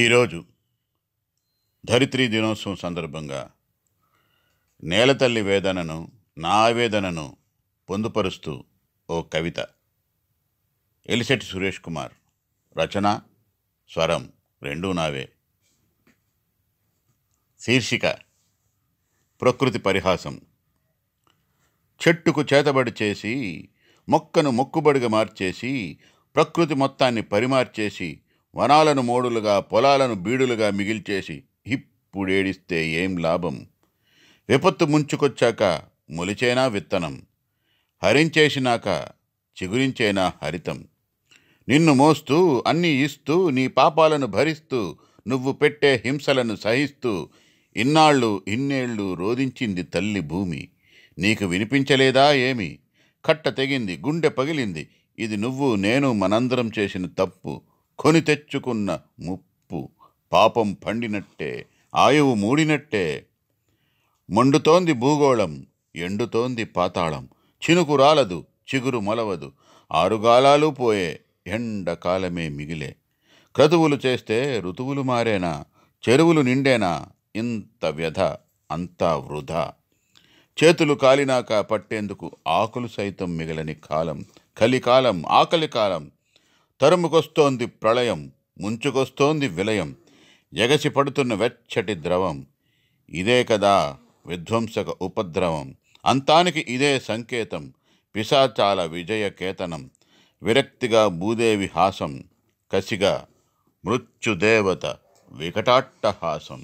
ఈరోజు ధరిత్రీ దినోత్సవం సందర్భంగా నేలతల్లి వేదనను నా వేదనను పొందుపరుస్తూ ఓ కవిత ఎలిసెట్ సురేష్ కుమార్ రచన స్వరం రెండూ నావే శీర్షిక ప్రకృతి పరిహాసం చెట్టుకు చేతబడి చేసి మొక్కను మొక్కుబడిగా మార్చేసి ప్రకృతి మొత్తాన్ని పరిమార్చేసి వనాలను మోడులుగా పొలాలను బీడులుగా మిగిల్చేసి ఇప్పుడేడిస్తే ఏం లాభం విపత్తు ముంచుకొచ్చాక మొలిచేనా విత్తనం హరించేసినాక చిగురించేనా హరితం నిన్ను మోస్తూ అన్నీ ఇస్తూ నీ పాపాలను భరిస్తూ నువ్వు పెట్టే హింసలను సహిస్తూ ఇన్నాళ్ళు ఇన్నేళ్ళు రోధించింది తల్లి భూమి నీకు వినిపించలేదా ఏమి కట్ట తెగింది గుండె పగిలింది ఇది నువ్వు నేను మనందరం చేసిన తప్పు కొని తెచ్చుకున్న ముప్పు పాపం పండినట్టే ఆయువు మూడినట్టే మండుతోంది భూగోళం ఎండుతోంది పాతాళం చినుకు రాలదు చిగురు మలవదు ఆరుగాలాలు పోయే ఎండకాలమే మిగిలే క్రతువులు చేస్తే ఋతువులు మారేనా చెరువులు నిండేనా ఇంత వ్యధ అంతా వృధా చేతులు కాలినాక పట్టేందుకు ఆకులు సైతం మిగలని కాలం కలికాలం ఆకలి కాలం తరుముకొస్తోంది ప్రళయం ముంచుకొస్తోంది విలయం ఎగసి పడుతున్న వెచ్చటి ద్రవం ఇదే కదా విధ్వంసక ఉపద్రవం అంతానికి ఇదే సంకేతం పిశాచాల విజయ కేతనం విరక్తిగా భూదేవి హాసం కసిగా మృత్యుదేవత వికటాట్టహాసం